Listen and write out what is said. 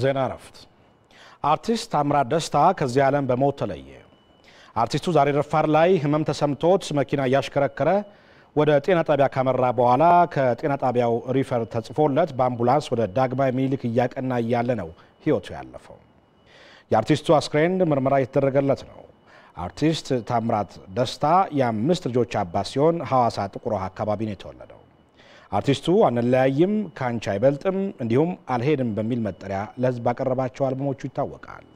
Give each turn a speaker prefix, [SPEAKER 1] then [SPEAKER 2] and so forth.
[SPEAKER 1] ዜና እረፍት። አርቲስት ታምራት ደስታ ከዚህ ዓለም በሞት ተለየ። አርቲስቱ ዛሬ ረፋር ላይ ህመም ተሰምቶት መኪና እያሽከረከረ ወደ ጤና ጣቢያ ካመራ በኋላ ከጤና ጣቢያው ሪፈር ተጽፎለት በአምቡላንስ ወደ ዳግማዊ ምኒልክ እያቀና እያለ ነው ህይወቱ ያለፈው። የአርቲስቱ አስክሬን ምርመራ እየተደረገለት ነው። አርቲስት ታምራት ደስታ የአምስት ልጆች አባት ሲሆን ሐዋሳ ጥቁር ውሃ አካባቢ ነው የተወለደው። አርቲስቱ አንለያይም፣ ካንቻ አይበልጥም እንዲሁም አልሄድም በሚል መጠሪያ ለህዝብ ባቀረባቸው አልበሞቹ ይታወቃል።